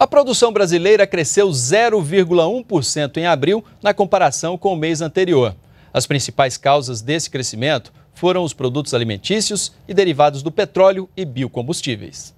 A produção brasileira cresceu 0,1% em abril na comparação com o mês anterior. As principais causas desse crescimento foram os produtos alimentícios e derivados do petróleo e biocombustíveis.